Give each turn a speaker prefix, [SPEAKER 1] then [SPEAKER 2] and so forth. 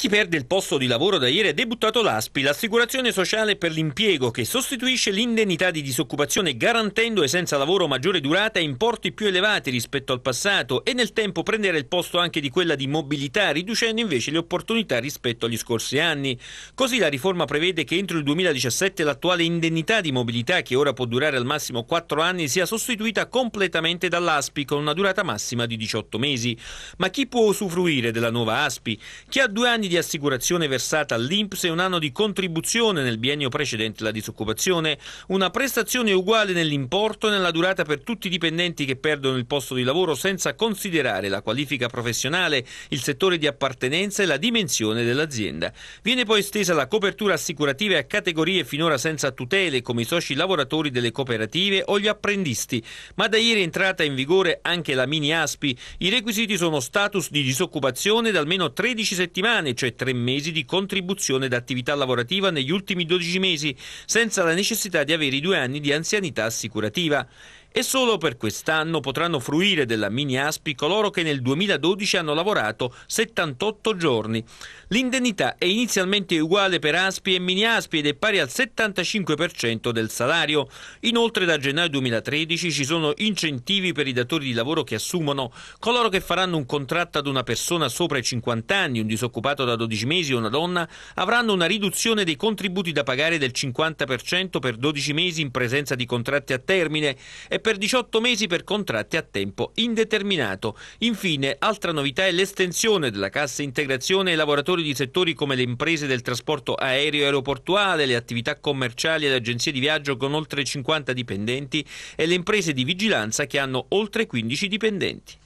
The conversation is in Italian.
[SPEAKER 1] Chi perde il posto di lavoro da ieri è debuttato l'ASPI, l'assicurazione sociale per l'impiego, che sostituisce l'indennità di disoccupazione garantendo ai senza lavoro maggiore durata e importi più elevati rispetto al passato e nel tempo prendere il posto anche di quella di mobilità, riducendo invece le opportunità rispetto agli scorsi anni. Così la riforma prevede che entro il 2017 l'attuale indennità di mobilità, che ora può durare al massimo 4 anni, sia sostituita completamente dall'ASPI con una durata massima di 18 mesi. Ma chi può usufruire della nuova ASPI? Chi ha due anni di assicurazione versata all'INPS e un anno di contribuzione nel biennio precedente la disoccupazione, una prestazione uguale nell'importo e nella durata per tutti i dipendenti che perdono il posto di lavoro senza considerare la qualifica professionale, il settore di appartenenza e la dimensione dell'azienda. Viene poi estesa la copertura assicurativa a categorie finora senza tutele come i soci lavoratori delle cooperative o gli apprendisti, ma da ieri è entrata in vigore anche la mini ASPI. I requisiti sono status di disoccupazione da almeno 13 settimane, cioè tre mesi di contribuzione da attività lavorativa negli ultimi 12 mesi, senza la necessità di avere i due anni di anzianità assicurativa e solo per quest'anno potranno fruire della mini ASPI coloro che nel 2012 hanno lavorato 78 giorni. L'indennità è inizialmente uguale per ASPI e mini ASPI ed è pari al 75% del salario. Inoltre da gennaio 2013 ci sono incentivi per i datori di lavoro che assumono coloro che faranno un contratto ad una persona sopra i 50 anni, un disoccupato da 12 mesi o una donna, avranno una riduzione dei contributi da pagare del 50% per 12 mesi in presenza di contratti a termine e per 18 mesi per contratti a tempo indeterminato. Infine, altra novità è l'estensione della cassa integrazione ai lavoratori di settori come le imprese del trasporto aereo e aeroportuale, le attività commerciali e le agenzie di viaggio con oltre 50 dipendenti e le imprese di vigilanza che hanno oltre 15 dipendenti.